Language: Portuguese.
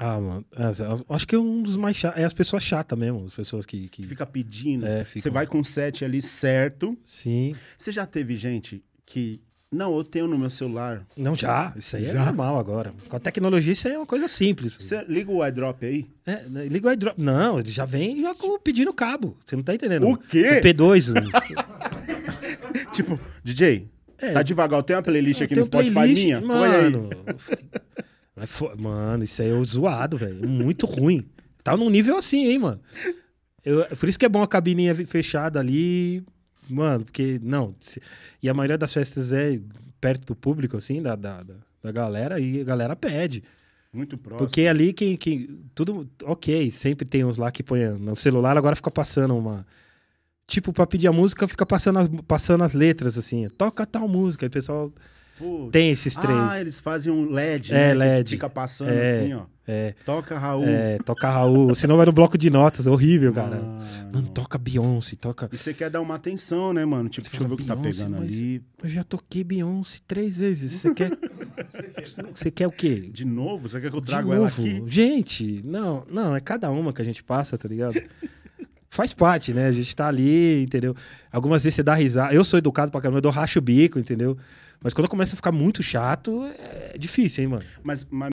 Ah, mano, acho que é um dos mais chatos. É as pessoas chatas mesmo, as pessoas que. que... Fica pedindo. É, fica... Você vai com o set ali certo. Sim. Você já teve gente que. Não, eu tenho no meu celular. Não, já. Isso aí é já. é normal agora. Com a tecnologia, isso aí é uma coisa simples. Você liga o iDrop aí? É, né, liga o iDrop. Não, ele já vem já pedindo cabo. Você não tá entendendo. O quê? O P2. tipo, DJ, é, tá devagar. Eu tenho uma playlist aqui no Spotify playlist, minha? Mano. Mano, isso aí é zoado, velho. Muito ruim. Tá num nível assim, hein, mano. Eu, por isso que é bom a cabininha fechada ali. Mano, porque. Não. Se, e a maioria das festas é perto do público, assim, da, da, da galera, e a galera pede. Muito próximo. Porque ali quem, quem. Tudo. Ok, sempre tem uns lá que põem no celular, agora fica passando uma. Tipo, pra pedir a música, fica passando as, passando as letras, assim. Toca tal música. Aí o pessoal Putz. Tem esses ah, três. Ah, eles fazem um LED, é, né, LED. fica passando é, assim, ó. É. Toca Raul. É, toca Raul. Senão vai no bloco de notas, horrível, cara. Mano, toca Beyoncé, toca. E você quer dar uma atenção, né, mano? Tipo, deixa eu ver o que tá pegando ali. Eu já toquei Beyoncé três vezes. Você quer. você quer o quê? De novo? Você quer que eu trago ela aqui? Gente, não, não, é cada uma que a gente passa, tá ligado? faz parte, né? A gente tá ali, entendeu? Algumas vezes você dá risada. Eu sou educado pra caramba, eu dou racha o bico, entendeu? Mas quando começa a ficar muito chato, é difícil, hein, mano? Mas, mas